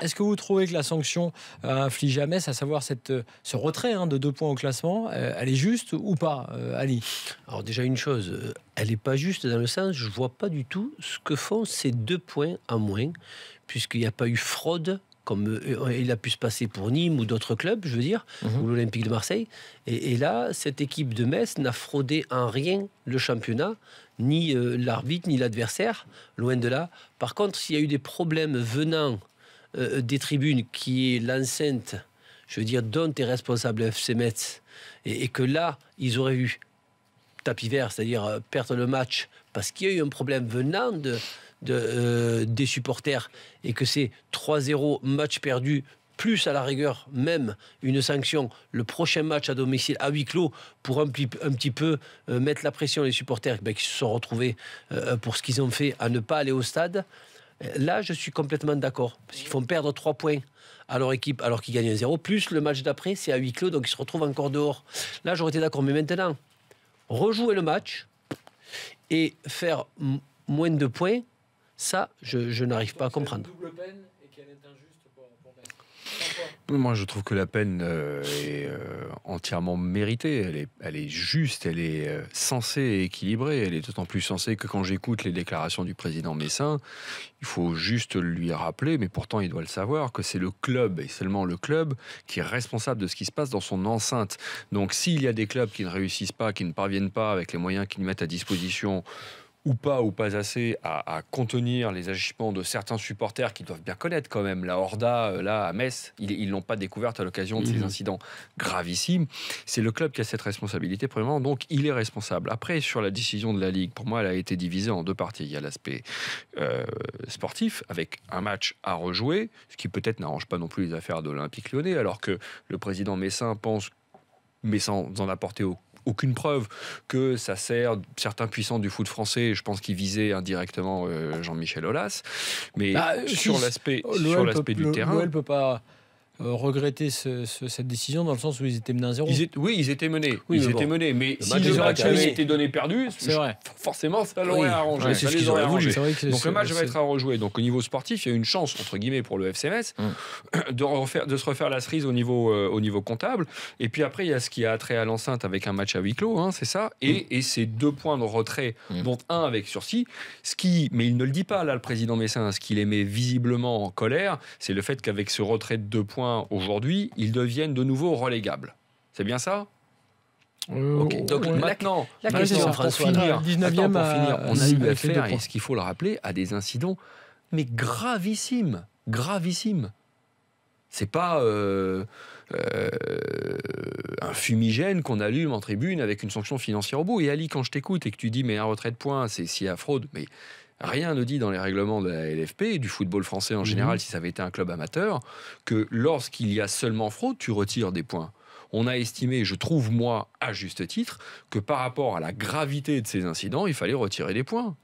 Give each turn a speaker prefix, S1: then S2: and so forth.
S1: Est-ce que vous trouvez que la sanction euh, inflige à Metz, à savoir cette,
S2: euh, ce retrait hein, de deux points au classement, euh, elle est juste ou pas, Ali Alors déjà une chose, elle n'est pas juste dans le sens, je ne vois pas du tout ce que font ces deux points en moins, puisqu'il n'y a pas eu fraude comme il a pu se passer pour Nîmes ou d'autres clubs, je veux dire, mhm. ou l'Olympique de Marseille. Et, là, cette équipe de Metz n'a fraudé en rien le championnat, ni l'arbitre, ni l'adversaire, loin de là. Par contre, s'il y a eu des problèmes venant euh, des tribunes qui est l'enceinte, je veux dire, dont est responsable FC Metz, et, que là, ils auraient eu tapis vert, c'est-à-dire euh, perdre le match, parce qu'il y a eu un problème venant de, euh, des supporters et que c'est 3-0 match perdu plus à la rigueur même une sanction le prochain match à domicile à huis clos pour un, un petit peu mettre la pression les supporters ben, qui se sont retrouvés pour ce qu'ils ont fait à ne pas aller au stade Là, je suis complètement d'accord, parce qu'ils font perdre 3 points à leur équipe alors qu'ils gagnent un 0, plus le match d'après, c'est à huis clos, donc ils se retrouvent encore dehors. Là, j'aurais été d'accord, mais maintenant, rejouer le match et faire moins de points, ça, je, n'arrive pas à comprendre. Moi, je trouve que la peine
S1: euh, est euh, entièrement méritée. Elle est, elle est juste, elle est censée euh, et équilibrée. Elle est d'autant plus censée que quand j'écoute les déclarations du président Messin, il faut juste lui rappeler, mais pourtant il doit le savoir, que c'est le club et seulement le club qui est responsable de ce qui se passe dans son enceinte. Donc, s'il y a des clubs qui ne réussissent pas, qui ne parviennent pas avec les moyens qu'ils mettent à disposition ou pas ou pas assez à, contenir les agissements de certains supporters qui doivent bien connaître quand même la Horda euh, là à Metz ils l'ont pas découverte à l'occasion de ces mhm. incidents gravissimes c'est le club qui a cette responsabilité premièrement donc il est responsable après sur la décision de la ligue pour moi elle a été divisée en deux parties il y a l'aspect euh, sportif avec un match à rejouer ce qui peut-être n'arrange pas non plus les affaires de l'Olympique Lyonnais alors que le président Messin pense mais sans en apporter au aucune preuve que ça sert certains puissants du foot français. Je pense qu'ils visaient indirectement euh, Jean-Michel Aulas. Mais bah, sur l'aspect du terrain. L'OL peut pas euh, regretter cette décision dans le sens où ils étaient menés à zéro. oui, ils étaient menés. ils mais étaient menés. Mais si les le match été donné perdu, forcément, ça l'aurait arrangé. Donc le match va être à rejouer. Donc au niveau sportif, il y a une chance, entre guillemets, pour le FCMS mm. de, refaire, de se refaire la cerise au niveau, euh, au niveau comptable. Et puis après, il y a ce qui a trait à l'enceinte avec un match à huis clos, hein, c'est ça. Mm. Et, ces deux points de retrait, mm. dont un avec sursis, ce qui, mais il ne le dit pas là, le président Messin, ce qui les met visiblement en colère, c'est le fait qu'avec ce retrait de deux points, aujourd'hui, ils deviennent de nouveau relégables. C'est bien ça euh, Donc maintenant, la, question, pour, finir, 19e euh, on a eu affaire, et ce qu'il faut le rappeler, à des incidents, mais gravissimes, gravissimes. C'est pas euh, un fumigène qu'on allume en tribune avec une sanction financière au bout. Et Ali, quand je t'écoute et que tu dis mais un retrait de points, c'est si y fraude, mais Rien ne dit dans les règlements de la LFP et du football français en mhm. général, si ça avait été un club amateur, que lorsqu'il y a seulement fraude, tu retires des points. On a estimé, je trouve moi, à juste titre, que par rapport à la gravité de ces incidents, il fallait retirer des points.